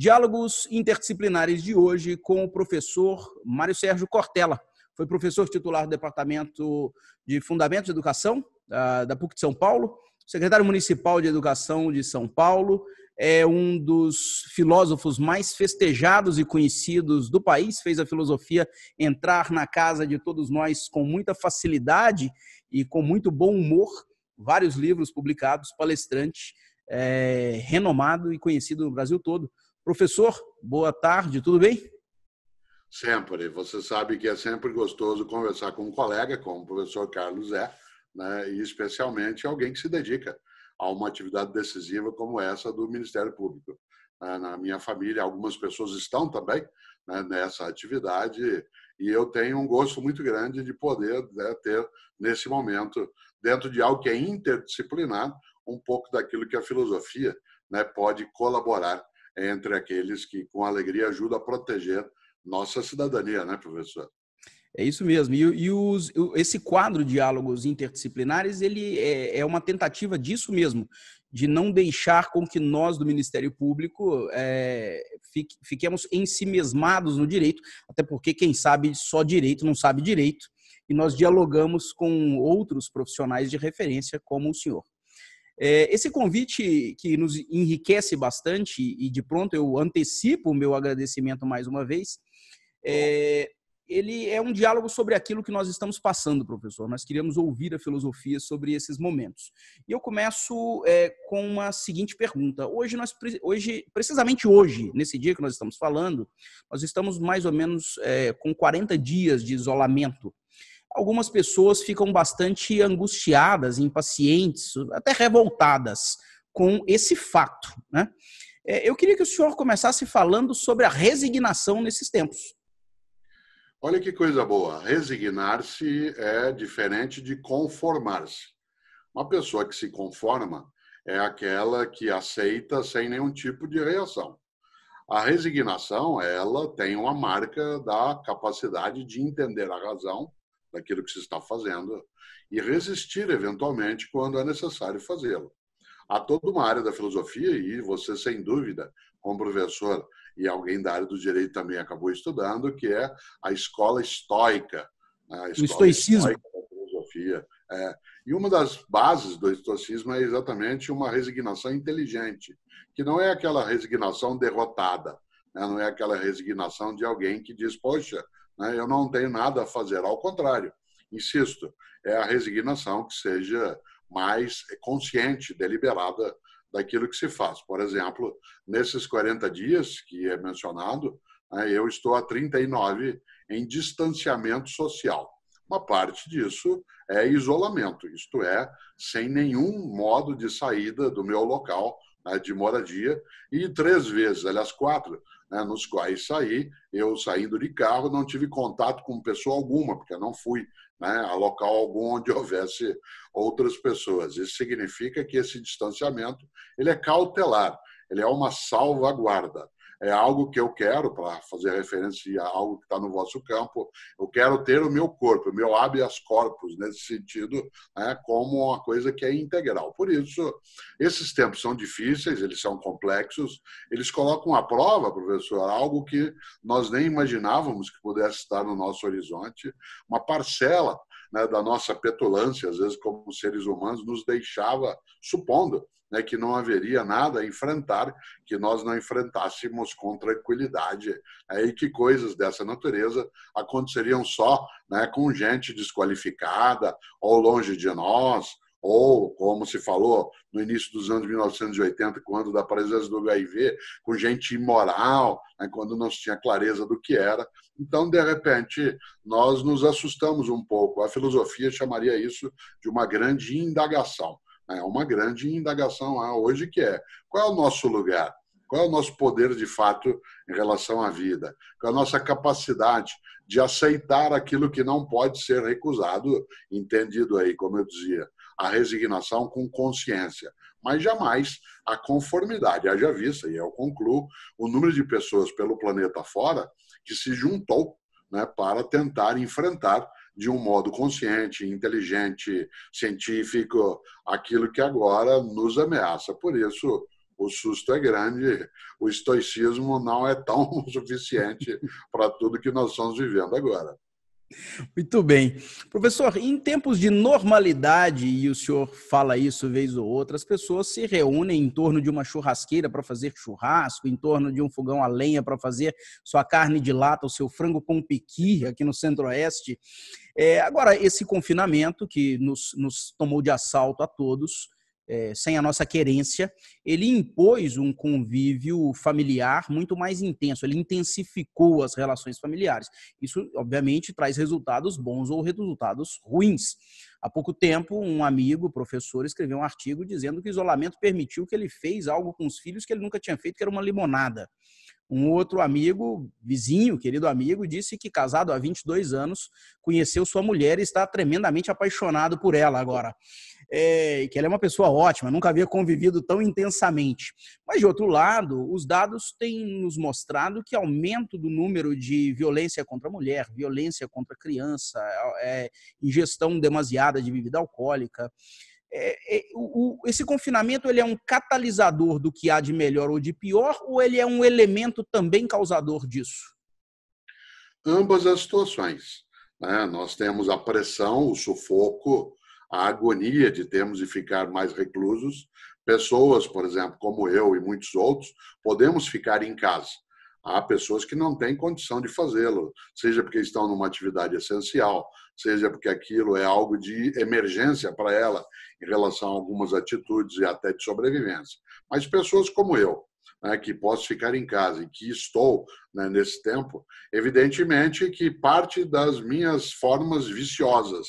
Diálogos interdisciplinares de hoje com o professor Mário Sérgio Cortella. Foi professor titular do Departamento de Fundamentos de Educação ah, da PUC de São Paulo, secretário municipal de Educação de São Paulo, é um dos filósofos mais festejados e conhecidos do país, fez a filosofia entrar na casa de todos nós com muita facilidade e com muito bom humor. Vários livros publicados, palestrante, é, renomado e conhecido no Brasil todo. Professor, boa tarde, tudo bem? Sempre. Você sabe que é sempre gostoso conversar com um colega, como o professor Carlos é, né? e especialmente alguém que se dedica a uma atividade decisiva como essa do Ministério Público. Ah, na minha família, algumas pessoas estão também né, nessa atividade e eu tenho um gosto muito grande de poder né, ter, nesse momento, dentro de algo que é interdisciplinar, um pouco daquilo que a filosofia né, pode colaborar entre aqueles que, com alegria, ajudam a proteger nossa cidadania, né, professor? É isso mesmo. E, e os, esse quadro de Diálogos Interdisciplinares, ele é, é, uma tentativa disso mesmo, de não deixar com que nós do Ministério Público é, fique, fiquemos ensimesmados no direito, até porque quem sabe só direito não sabe direito, e nós dialogamos com outros profissionais de referência como o senhor. É, esse convite que nos enriquece bastante, e de pronto eu antecipo o meu agradecimento mais uma vez, é, ele é um diálogo sobre aquilo que nós estamos passando, professor. Nós queríamos ouvir a filosofia sobre esses momentos. E eu começo é, com uma seguinte pergunta. Hoje, nós, hoje, precisamente hoje, nesse dia que nós estamos falando, nós estamos mais ou menos é, com 40 dias de isolamento algumas pessoas ficam bastante angustiadas, impacientes, até revoltadas com esse fato. Né? É, eu queria que o senhor começasse falando sobre a resignação nesses tempos. Olha que coisa boa. Resignar-se é diferente de conformar-se. Uma pessoa que se conforma é aquela que aceita sem nenhum tipo de reação. A resignação, ela tem uma marca da capacidade de entender a razão daquilo que se está fazendo e resistir, eventualmente, quando é necessário fazê-lo. Há toda uma área da filosofia, e você, sem dúvida, como professor e alguém da área do direito também acabou estudando, que é a escola estoica. Né? A escola o estoicismo. Estoica da filosofia. É. E uma das bases do estoicismo é exatamente uma resignação inteligente, que não é aquela resignação derrotada, né? não é aquela resignação de alguém que diz, poxa, né? Eu não tenho nada a fazer, ao contrário, insisto, é a resignação que seja mais consciente, deliberada daquilo que se faz. Por exemplo, nesses 40 dias que é mencionado, né, eu estou a 39 em distanciamento social. Uma parte disso é isolamento, isto é, sem nenhum modo de saída do meu local né, de moradia e três vezes, aliás, quatro, né, nos quais saí, eu saindo de carro não tive contato com pessoa alguma, porque não fui né, a local algum onde houvesse outras pessoas. Isso significa que esse distanciamento ele é cautelar, ele é uma salvaguarda é algo que eu quero, para fazer referência a algo que está no vosso campo, eu quero ter o meu corpo, o meu habeas corpus, nesse sentido, né, como uma coisa que é integral. Por isso, esses tempos são difíceis, eles são complexos, eles colocam à prova, professor, algo que nós nem imaginávamos que pudesse estar no nosso horizonte, uma parcela né, da nossa petulância, às vezes como seres humanos, nos deixava supondo né, que não haveria nada a enfrentar, que nós não enfrentássemos com tranquilidade, né, e que coisas dessa natureza aconteceriam só né, com gente desqualificada ou longe de nós, ou, como se falou no início dos anos 1980, quando da presença do HIV, com gente imoral, né, quando não se tinha clareza do que era. Então, de repente, nós nos assustamos um pouco. A filosofia chamaria isso de uma grande indagação. É uma grande indagação hoje que é qual é o nosso lugar? Qual é o nosso poder de fato em relação à vida? Qual é a nossa capacidade de aceitar aquilo que não pode ser recusado, entendido aí, como eu dizia, a resignação com consciência, mas jamais a conformidade. Haja vista, e eu concluo, o número de pessoas pelo planeta fora que se juntou né, para tentar enfrentar de um modo consciente, inteligente, científico, aquilo que agora nos ameaça. Por isso, o susto é grande, o estoicismo não é tão suficiente para tudo que nós estamos vivendo agora. Muito bem. Professor, em tempos de normalidade, e o senhor fala isso vez ou outra, as pessoas se reúnem em torno de uma churrasqueira para fazer churrasco, em torno de um fogão a lenha para fazer sua carne de lata, o seu frango com piqui aqui no Centro-Oeste. É, agora, esse confinamento que nos, nos tomou de assalto a todos, é, sem a nossa querência, ele impôs um convívio familiar muito mais intenso, ele intensificou as relações familiares. Isso, obviamente, traz resultados bons ou resultados ruins. Há pouco tempo, um amigo, professor, escreveu um artigo dizendo que o isolamento permitiu que ele fez algo com os filhos que ele nunca tinha feito, que era uma limonada. Um outro amigo, vizinho, querido amigo, disse que casado há 22 anos, conheceu sua mulher e está tremendamente apaixonado por ela agora é, que ela é uma pessoa ótima, nunca havia convivido tão intensamente. Mas, de outro lado, os dados têm nos mostrado que aumento do número de violência contra a mulher, violência contra a criança, é, ingestão demasiada de bebida alcoólica. É, é o, esse confinamento ele é um catalisador do que há de melhor ou de pior, ou ele é um elemento também causador disso? Ambas as situações. Né? Nós temos a pressão, o sufoco a agonia de termos de ficar mais reclusos. Pessoas, por exemplo, como eu e muitos outros, podemos ficar em casa. Há pessoas que não têm condição de fazê-lo, seja porque estão numa atividade essencial, seja porque aquilo é algo de emergência para ela em relação a algumas atitudes e até de sobrevivência. Mas pessoas como eu, né, que posso ficar em casa e que estou né, nesse tempo, evidentemente que parte das minhas formas viciosas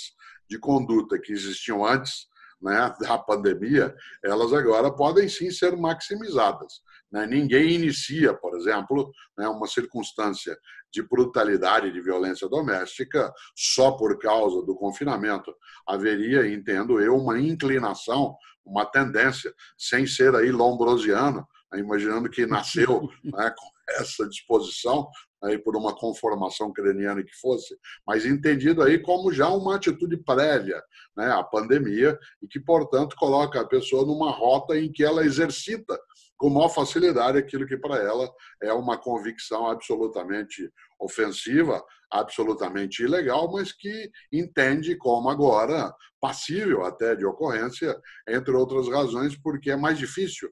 de conduta que existiam antes né, da pandemia, elas agora podem sim ser maximizadas. Né? Ninguém inicia, por exemplo, né, uma circunstância de brutalidade, de violência doméstica, só por causa do confinamento. Haveria, entendo eu, uma inclinação, uma tendência, sem ser aí lombrosiano, né, imaginando que nasceu né, com essa disposição, aí por uma conformação craniana que fosse, mas entendido aí como já uma atitude prévia né, à pandemia e que, portanto, coloca a pessoa numa rota em que ela exercita com maior facilidade aquilo que para ela é uma convicção absolutamente ofensiva, absolutamente ilegal, mas que entende como agora passível até de ocorrência, entre outras razões, porque é mais difícil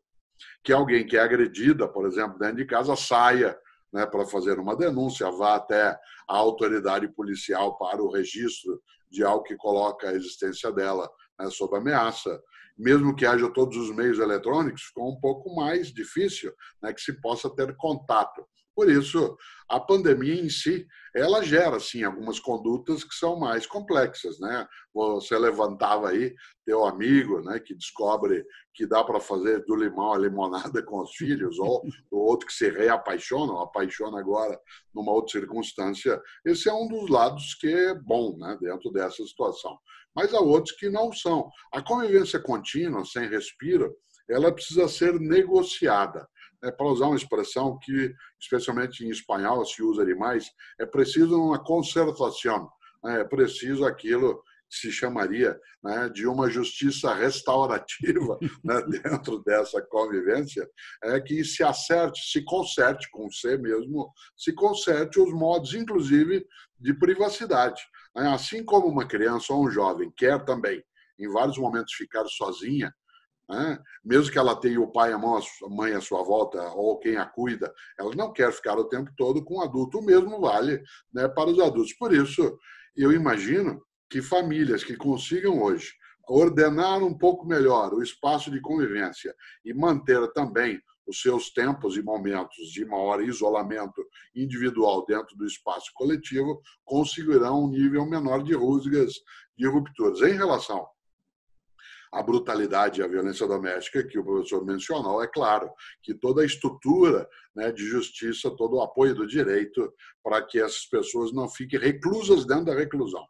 que alguém que é agredida, por exemplo, dentro de casa, saia né, para fazer uma denúncia, vá até a autoridade policial para o registro de algo que coloca a existência dela né, sob ameaça. Mesmo que haja todos os meios eletrônicos, ficou um pouco mais difícil né, que se possa ter contato. Por isso, a pandemia em si, ela gera, sim, algumas condutas que são mais complexas, né? Você levantava aí teu amigo, né, que descobre que dá para fazer do limão a limonada com os filhos, ou o outro que se reapaixona, ou apaixona agora numa outra circunstância. Esse é um dos lados que é bom, né, dentro dessa situação. Mas há outros que não são. A convivência contínua, sem respiro, ela precisa ser negociada é, para usar uma expressão que, especialmente em espanhol, se usa demais, é preciso uma concertação, né? é preciso aquilo que se chamaria né, de uma justiça restaurativa né, dentro dessa convivência, é que se acerte, se conserte com você mesmo, se conserte os modos, inclusive, de privacidade. Né? Assim como uma criança ou um jovem quer também, em vários momentos, ficar sozinha, né? Mesmo que ela tenha o pai, a mãe à sua volta, ou quem a cuida, ela não quer ficar o tempo todo com o adulto. O mesmo vale né, para os adultos. Por isso, eu imagino que famílias que consigam hoje ordenar um pouco melhor o espaço de convivência e manter também os seus tempos e momentos de maior isolamento individual dentro do espaço coletivo, conseguirão um nível menor de rusgas, de rupturas. Em relação a brutalidade e a violência doméstica que o professor mencionou, é claro, que toda a estrutura né, de justiça, todo o apoio do direito para que essas pessoas não fiquem reclusas dentro da reclusão.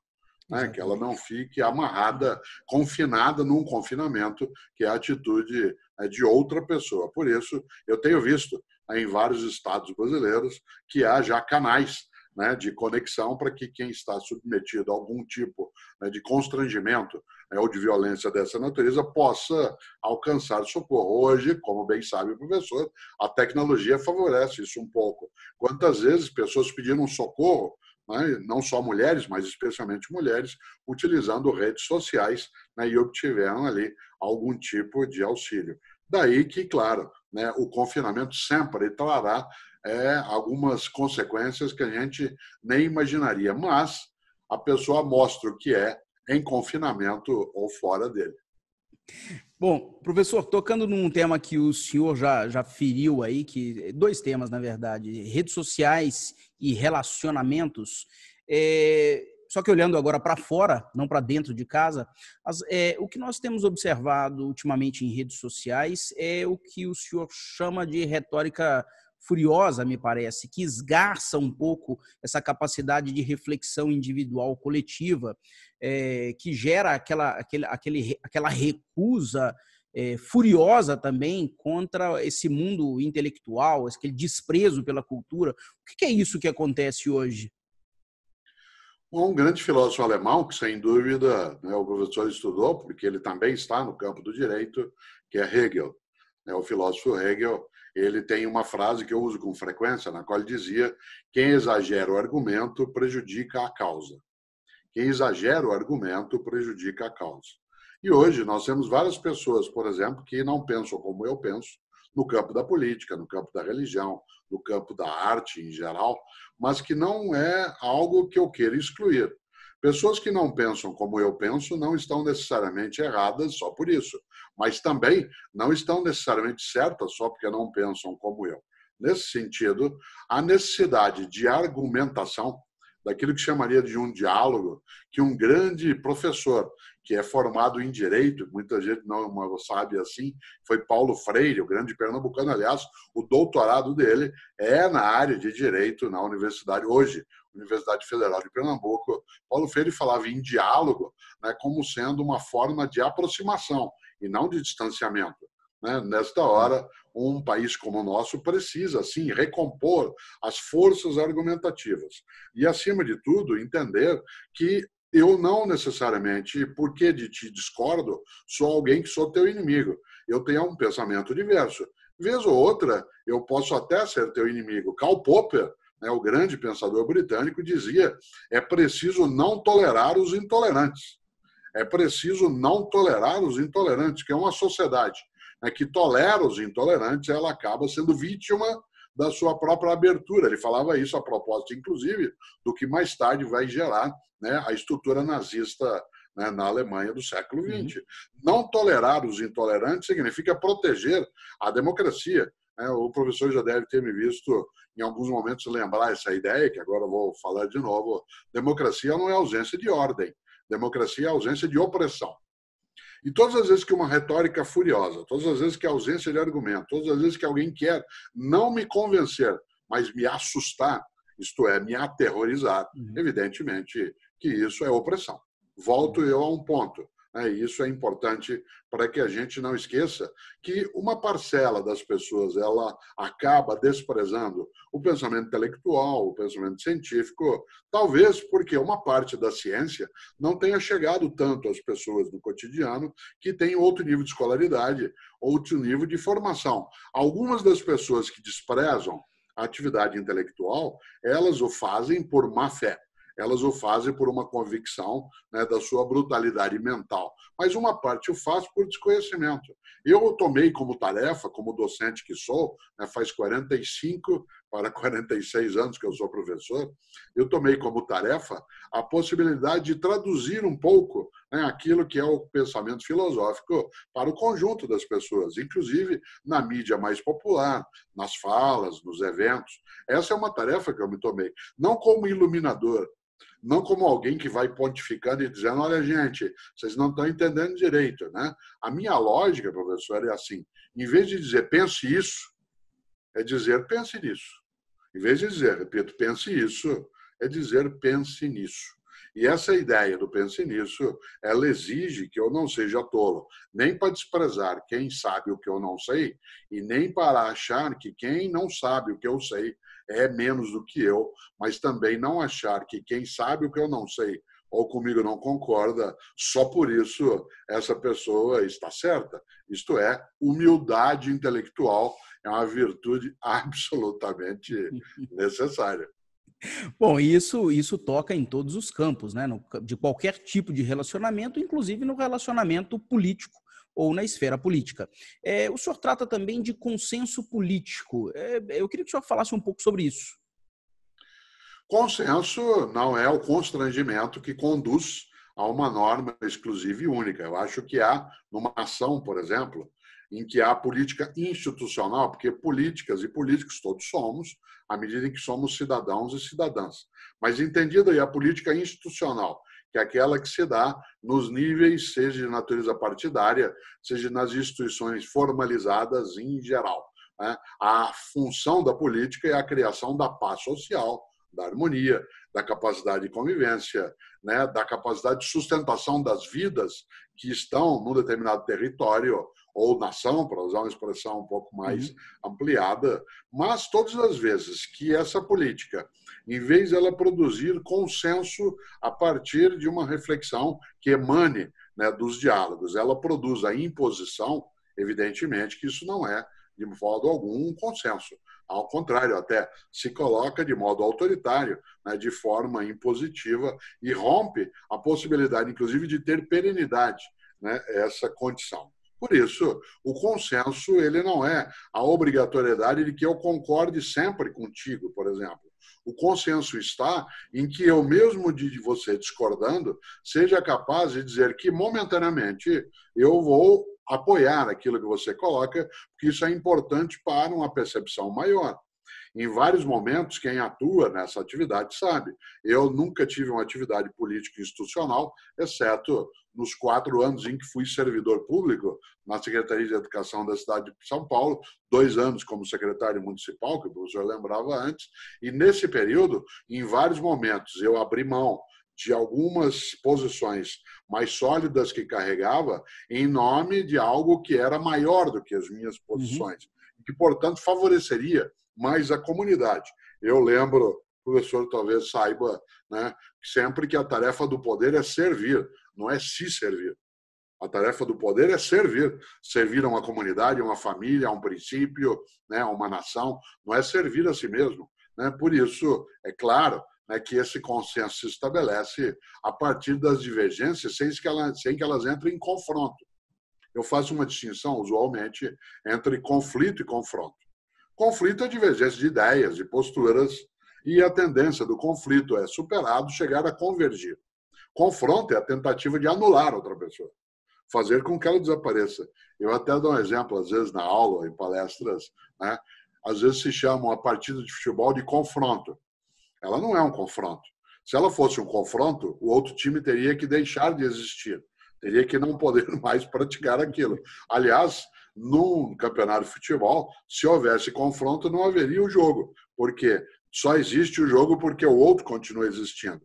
Né, que ela não fique amarrada, confinada num confinamento, que é a atitude né, de outra pessoa. Por isso, eu tenho visto né, em vários estados brasileiros que há já canais né, de conexão para que quem está submetido a algum tipo né, de constrangimento né, ou de violência dessa natureza possa alcançar socorro. Hoje, como bem sabe o professor, a tecnologia favorece isso um pouco. Quantas vezes pessoas pediram socorro, né, não só mulheres, mas especialmente mulheres, utilizando redes sociais né, e obtiveram ali algum tipo de auxílio. Daí que, claro, né, o confinamento sempre trará é, algumas consequências que a gente nem imaginaria, mas a pessoa mostra o que é, em confinamento ou fora dele. Bom, professor, tocando num tema que o senhor já, já feriu aí, que dois temas, na verdade, redes sociais e relacionamentos. É, só que olhando agora para fora, não para dentro de casa, as, é, o que nós temos observado ultimamente em redes sociais é o que o senhor chama de retórica furiosa, me parece, que esgarça um pouco essa capacidade de reflexão individual coletiva é, que gera aquela, aquele, aquele, aquela recusa é, furiosa também contra esse mundo intelectual, aquele desprezo pela cultura. O que é isso que acontece hoje? Um grande filósofo alemão, que sem dúvida né, o professor estudou, porque ele também está no campo do direito, que é Hegel. Né. o filósofo Hegel ele tem uma frase que eu uso com frequência, na qual ele dizia: quem exagera o argumento prejudica a causa. Quem exagera o argumento prejudica a causa. E hoje nós temos várias pessoas, por exemplo, que não pensam como eu penso, no campo da política, no campo da religião, no campo da arte em geral, mas que não é algo que eu queira excluir. Pessoas que não pensam como eu penso não estão necessariamente erradas só por isso, mas também não estão necessariamente certas só porque não pensam como eu. Nesse sentido, a necessidade de argumentação daquilo que chamaria de um diálogo, que um grande professor, que é formado em direito, muita gente não sabe assim, foi Paulo Freire, o grande pernambucano, aliás, o doutorado dele é na área de direito na universidade hoje, Universidade Federal de Pernambuco. Paulo Freire falava em diálogo, né, como sendo uma forma de aproximação e não de distanciamento. Né? Nesta hora, um país como o nosso precisa, sim, recompor as forças argumentativas. E, acima de tudo, entender que eu não necessariamente, porque de ti discordo, sou alguém que sou teu inimigo. Eu tenho um pensamento diverso. Vez ou outra, eu posso até ser teu inimigo. Karl Popper, né, o grande pensador britânico, dizia: é preciso não tolerar os intolerantes. É preciso não tolerar os intolerantes, que é uma sociedade né, que tolera os intolerantes, ela acaba sendo vítima da sua própria abertura. Ele falava isso a propósito, inclusive, do que mais tarde vai gerar né, a estrutura nazista né, na Alemanha do século XX. Uhum. Não tolerar os intolerantes significa proteger a democracia. Né? O professor já deve ter me visto em alguns momentos lembrar essa ideia, que agora vou falar de novo. Democracia não é ausência de ordem. Democracia é ausência de opressão. E todas as vezes que uma retórica furiosa, todas as vezes que a ausência de argumento, todas as vezes que alguém quer não me convencer, mas me assustar, isto é, me aterrorizar, uhum. evidentemente que isso é opressão. Volto uhum. eu a um ponto. Né? Isso é importante para que a gente não esqueça que uma parcela das pessoas ela acaba desprezando o pensamento intelectual, o pensamento científico, talvez porque uma parte da ciência não tenha chegado tanto às pessoas do cotidiano que têm outro nível de escolaridade, outro nível de formação. Algumas das pessoas que desprezam a atividade intelectual, elas o fazem por má fé elas o fazem por uma convicção né, da sua brutalidade mental. Mas uma parte o faz por desconhecimento. Eu tomei como tarefa, como docente que sou, né, faz 45 para 46 anos que eu sou professor, eu tomei como tarefa a possibilidade de traduzir um pouco né, aquilo que é o pensamento filosófico para o conjunto das pessoas, inclusive na mídia mais popular, nas falas, nos eventos. Essa é uma tarefa que eu me tomei, não como iluminador, não como alguém que vai pontificando e dizendo, olha gente, vocês não estão entendendo direito, né? A minha lógica, professor, é assim: em vez de dizer pense isso, é dizer pense nisso. Em vez de dizer, repito, pense isso, é dizer pense nisso. E essa ideia do pense nisso, ela exige que eu não seja tolo, nem para desprezar quem sabe o que eu não sei, e nem para achar que quem não sabe o que eu sei é menos do que eu, mas também não achar que quem sabe o que eu não sei ou comigo não concorda, só por isso essa pessoa está certa. Isto é, humildade intelectual é uma virtude absolutamente necessária. Bom, isso isso toca em todos os campos, né? No, de qualquer tipo de relacionamento, inclusive no relacionamento político, ou na esfera política. É, o senhor trata também de consenso político. É, eu queria que o senhor falasse um pouco sobre isso. Consenso não é o constrangimento que conduz a uma norma exclusiva e única. Eu acho que há, numa ação, por exemplo, em que há política institucional, porque políticas e políticos todos somos, à medida em que somos cidadãos e cidadãs. Mas entendida aí a política institucional que é aquela que se dá nos níveis, seja de natureza partidária, seja nas instituições formalizadas em geral. Né? A função da política é a criação da paz social, da harmonia, da capacidade de convivência, né, da capacidade de sustentação das vidas que estão num determinado território ou nação, para usar uma expressão um pouco mais uhum. ampliada, mas todas as vezes que essa política, em vez ela produzir consenso a partir de uma reflexão que emane né, dos diálogos, ela produz a imposição, evidentemente que isso não é, de modo algum, um consenso. Ao contrário, até se coloca de modo autoritário, né, de forma impositiva, e rompe a possibilidade, inclusive, de ter perenidade né, essa condição. Por isso, o consenso ele não é a obrigatoriedade de que eu concorde sempre contigo, por exemplo. O consenso está em que eu mesmo de você discordando seja capaz de dizer que momentaneamente eu vou apoiar aquilo que você coloca, porque isso é importante para uma percepção maior. Em vários momentos, quem atua nessa atividade sabe. Eu nunca tive uma atividade política institucional, exceto nos quatro anos em que fui servidor público na Secretaria de Educação da cidade de São Paulo, dois anos como secretário municipal, que o professor lembrava antes, e nesse período, em vários momentos, eu abri mão de algumas posições mais sólidas que carregava em nome de algo que era maior do que as minhas uhum. posições. Uhum e, portanto, favoreceria mais a comunidade. Eu lembro, o professor talvez saiba, né, sempre que a tarefa do poder é servir, não é se servir. A tarefa do poder é servir. Servir a uma comunidade, a uma família, a um princípio, né, a uma nação, não é servir a si mesmo. Né? Por isso, é claro né, que esse consenso se estabelece a partir das divergências, sem que, elas, sem que elas entrem em confronto. Eu faço uma distinção, usualmente, entre conflito e confronto. Conflito é divergência de ideias e posturas, e a tendência do conflito é superado, chegar a convergir. Confronto é a tentativa de anular outra pessoa, fazer com que ela desapareça. Eu até dou um exemplo, às vezes, na aula, em palestras, né? às vezes se chamam a partida de futebol de confronto. Ela não é um confronto. Se ela fosse um confronto, o outro time teria que deixar de existir teria que não poder mais praticar aquilo. Aliás, num campeonato de futebol, se houvesse confronto, não haveria o jogo, porque só existe o jogo porque o outro continua existindo.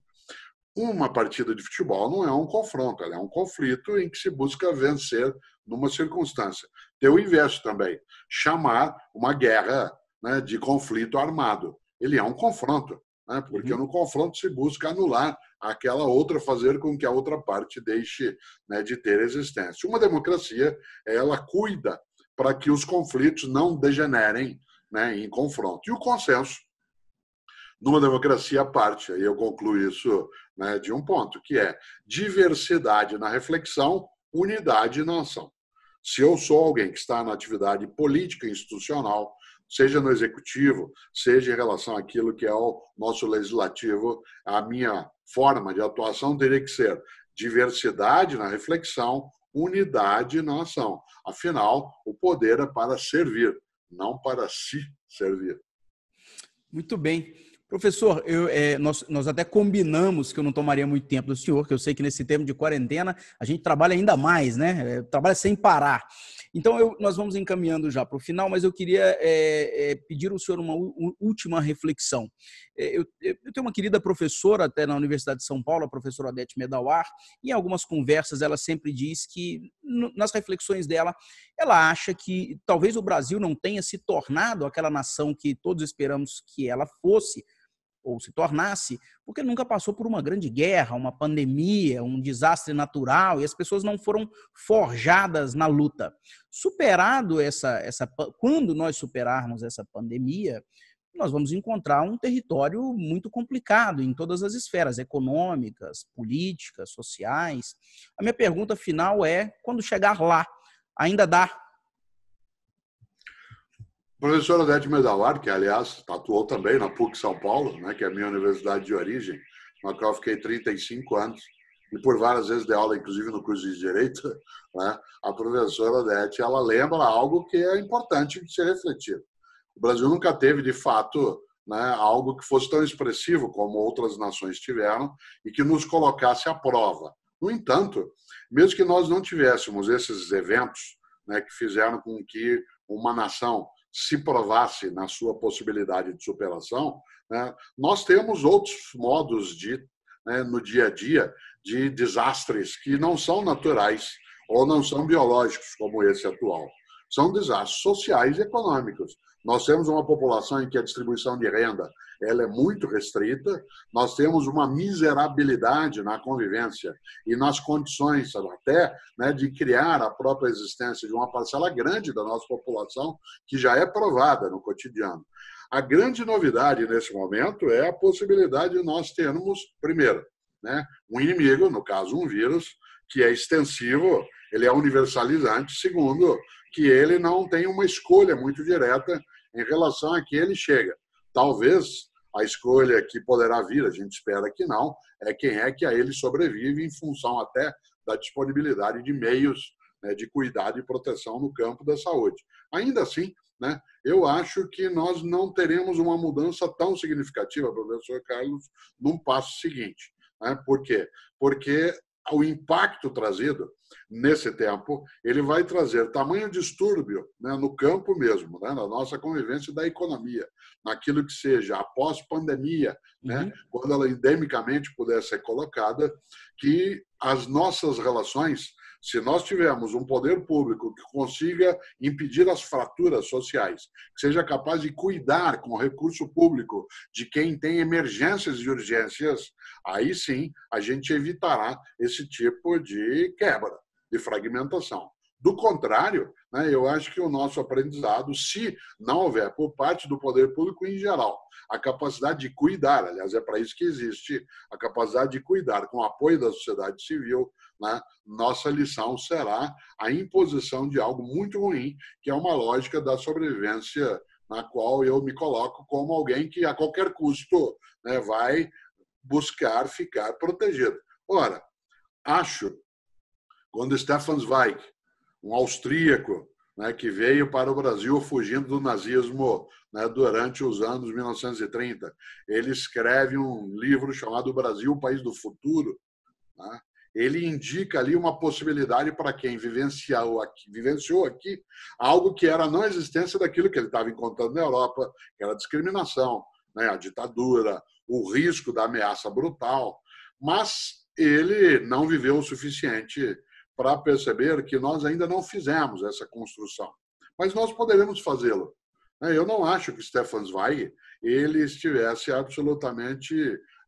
Uma partida de futebol não é um confronto, ela é um conflito em que se busca vencer numa circunstância. Tem o inverso também, chamar uma guerra né, de conflito armado. Ele é um confronto, né? porque uhum. no confronto se busca anular aquela outra, fazer com que a outra parte deixe né, de ter existência. Uma democracia, ela cuida para que os conflitos não degenerem né, em confronto. E o consenso, numa democracia parte, aí eu concluo isso né, de um ponto, que é diversidade na reflexão, unidade na ação. Se eu sou alguém que está na atividade política institucional, seja no executivo, seja em relação àquilo que é o nosso legislativo, a minha forma de atuação teria que ser diversidade na reflexão, unidade na ação. Afinal, o poder é para servir, não para se servir. Muito bem. Professor, eu, é, nós, nós, até combinamos que eu não tomaria muito tempo do senhor, que eu sei que nesse tempo de quarentena a gente trabalha ainda mais, né? É, trabalha sem parar. Então, eu, nós vamos encaminhando já para o final, mas eu queria é, é, pedir ao senhor uma última reflexão. É, eu, eu, tenho uma querida professora até na Universidade de São Paulo, a professora Odete Medawar, e em algumas conversas ela sempre diz que, nas reflexões dela, ela acha que talvez o Brasil não tenha se tornado aquela nação que todos esperamos que ela fosse, ou se tornasse, porque nunca passou por uma grande guerra, uma pandemia, um desastre natural, e as pessoas não foram forjadas na luta. Superado essa, essa quando nós superarmos essa pandemia, nós vamos encontrar um território muito complicado em todas as esferas econômicas, políticas, sociais. A minha pergunta final é: quando chegar lá, ainda dá professora Odete Medalar, que aliás tatuou também na PUC São Paulo, né, que é a minha universidade de origem, na qual eu fiquei 35 anos, e por várias vezes dei aula, inclusive no curso de Direito, né, a professora Odete ela lembra algo que é importante de ser refletido. O Brasil nunca teve, de fato, né, algo que fosse tão expressivo como outras nações tiveram e que nos colocasse à prova. No entanto, mesmo que nós não tivéssemos esses eventos né, que fizeram com que uma nação se provasse na sua possibilidade de superação, né, nós temos outros modos de, né, no dia a dia, de desastres que não são naturais ou não são biológicos, como esse atual são desastres sociais e econômicos. Nós temos uma população em que a distribuição de renda ela é muito restrita, nós temos uma miserabilidade na convivência e nas condições até né, de criar a própria existência de uma parcela grande da nossa população que já é provada no cotidiano. A grande novidade nesse momento é a possibilidade de nós termos, primeiro, né, um inimigo, no caso um vírus, que é extensivo, ele é universalizante, segundo, que ele não tem uma escolha muito direta em relação a quem ele chega. Talvez a escolha que poderá vir, a gente espera que não, é quem é que a ele sobrevive, em função até da disponibilidade de meios né, de cuidado e proteção no campo da saúde. Ainda assim, né, eu acho que nós não teremos uma mudança tão significativa, professor Carlos, num passo seguinte. Né? Por quê? Porque o impacto trazido nesse tempo, ele vai trazer tamanho distúrbio né, no campo mesmo, né, na nossa convivência da economia, naquilo que seja após pandemia, né, uhum. né, quando ela endemicamente puder ser colocada, que as nossas relações se nós tivermos um poder público que consiga impedir as fraturas sociais, que seja capaz de cuidar com o recurso público de quem tem emergências e urgências, aí sim a gente evitará esse tipo de quebra, de fragmentação. Do contrário, né, eu acho que o nosso aprendizado, se não houver por parte do poder público em geral, a capacidade de cuidar, aliás, é para isso que existe a capacidade de cuidar, com o apoio da sociedade civil, né, nossa lição será a imposição de algo muito ruim, que é uma lógica da sobrevivência na qual eu me coloco como alguém que a qualquer custo né, vai buscar ficar protegido. Ora, acho, quando Stefan Zweig um austríaco né, que veio para o Brasil fugindo do nazismo né, durante os anos 1930. Ele escreve um livro chamado Brasil, o País do Futuro. Né? Ele indica ali uma possibilidade para quem vivenciou aqui, vivenciou aqui algo que era a não existência daquilo que ele estava encontrando na Europa, que era a discriminação, né, a ditadura, o risco da ameaça brutal. Mas ele não viveu o suficiente para perceber que nós ainda não fizemos essa construção, mas nós poderemos fazê-la. É, eu não acho que Stefan Zweig ele estivesse absolutamente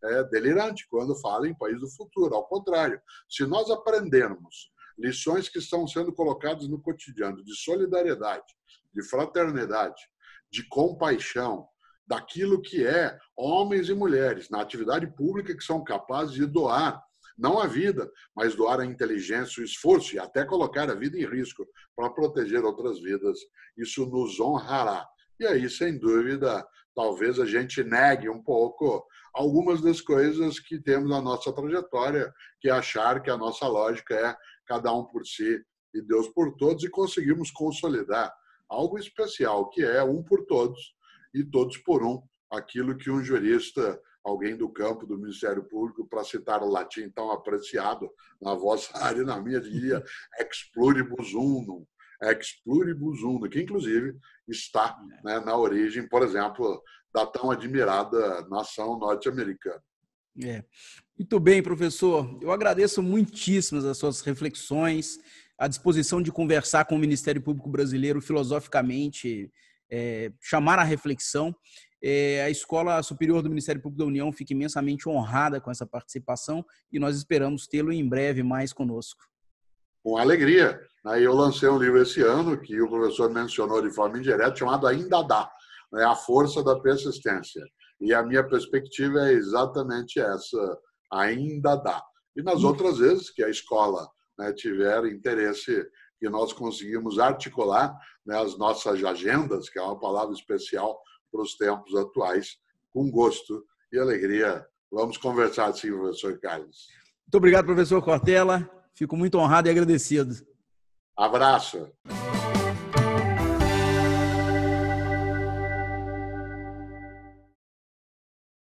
é, delirante quando fala em país do futuro. Ao contrário, se nós aprendermos lições que estão sendo colocadas no cotidiano de solidariedade, de fraternidade, de compaixão, daquilo que é homens e mulheres na atividade pública que são capazes de doar não a vida, mas doar a inteligência, o esforço e até colocar a vida em risco para proteger outras vidas. Isso nos honrará. E aí, sem dúvida, talvez a gente negue um pouco algumas das coisas que temos na nossa trajetória, que é achar que a nossa lógica é cada um por si e Deus por todos, e conseguimos consolidar algo especial, que é um por todos e todos por um, aquilo que um jurista alguém do campo do Ministério Público para citar o latim tão apreciado na vossa área, na minha diria ex pluribus unum, ex pluribus unum, que inclusive está é. né, na origem, por exemplo, da tão admirada nação norte-americana. É. Muito bem, professor. Eu agradeço muitíssimas as suas reflexões, a disposição de conversar com o Ministério Público Brasileiro filosoficamente, é, chamar a reflexão. É, a Escola Superior do Ministério Público da União fica imensamente honrada com essa participação e nós esperamos tê-lo em breve mais conosco. Com alegria. Aí eu lancei um livro esse ano que o professor mencionou de forma indireta, chamado Ainda Dá né? A Força da Persistência. E a minha perspectiva é exatamente essa: ainda dá. E nas hum. outras vezes que a escola né, tiver interesse que nós conseguimos articular né, as nossas agendas, que é uma palavra especial para os tempos atuais com gosto e alegria. Vamos conversar assim professor Carlos. Muito obrigado, professor Cortella. Fico muito honrado e agradecido. Abraço.